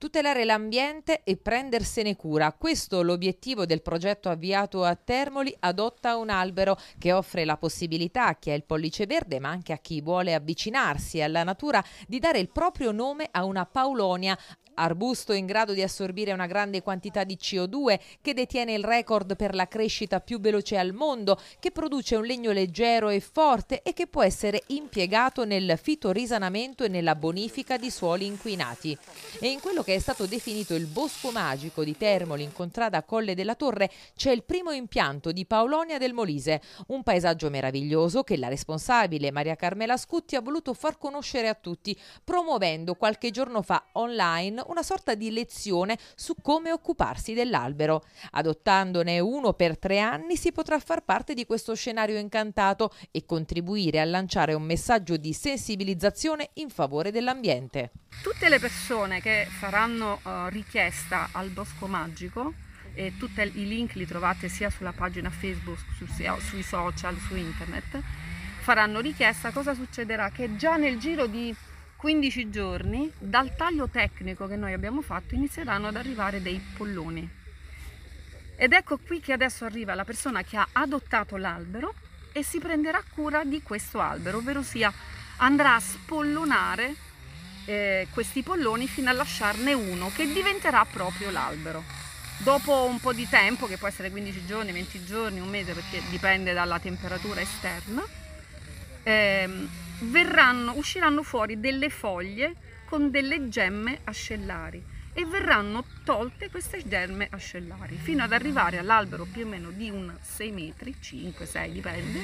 tutelare l'ambiente e prendersene cura. Questo è l'obiettivo del progetto avviato a Termoli Adotta un albero che offre la possibilità a chi ha il pollice verde ma anche a chi vuole avvicinarsi alla natura di dare il proprio nome a una paulonia arbusto in grado di assorbire una grande quantità di CO2, che detiene il record per la crescita più veloce al mondo, che produce un legno leggero e forte e che può essere impiegato nel fitorisanamento e nella bonifica di suoli inquinati. E in quello che è stato definito il bosco magico di Termoli in contrada Colle della Torre c'è il primo impianto di Paolonia del Molise, un paesaggio meraviglioso che la responsabile Maria Carmela Scutti ha voluto far conoscere a tutti, promuovendo qualche giorno fa online una sorta di lezione su come occuparsi dell'albero. Adottandone uno per tre anni si potrà far parte di questo scenario incantato e contribuire a lanciare un messaggio di sensibilizzazione in favore dell'ambiente. Tutte le persone che faranno uh, richiesta al Bosco Magico e tutti i link li trovate sia sulla pagina Facebook, su, sia, sui social, su internet, faranno richiesta, cosa succederà? Che già nel giro di 15 giorni dal taglio tecnico che noi abbiamo fatto inizieranno ad arrivare dei polloni. Ed ecco qui che adesso arriva la persona che ha adottato l'albero e si prenderà cura di questo albero, ovvero sia andrà a spollonare eh, questi polloni fino a lasciarne uno che diventerà proprio l'albero. Dopo un po' di tempo, che può essere 15 giorni, 20 giorni, un mese, perché dipende dalla temperatura esterna, ehm, verranno, usciranno fuori delle foglie con delle gemme ascellari e verranno tolte queste gemme ascellari fino ad arrivare all'albero più o meno di un 6 metri, 5-6 dipende,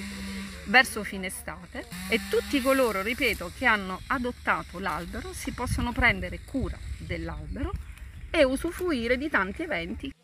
verso fine estate e tutti coloro, ripeto, che hanno adottato l'albero si possono prendere cura dell'albero e usufruire di tanti eventi.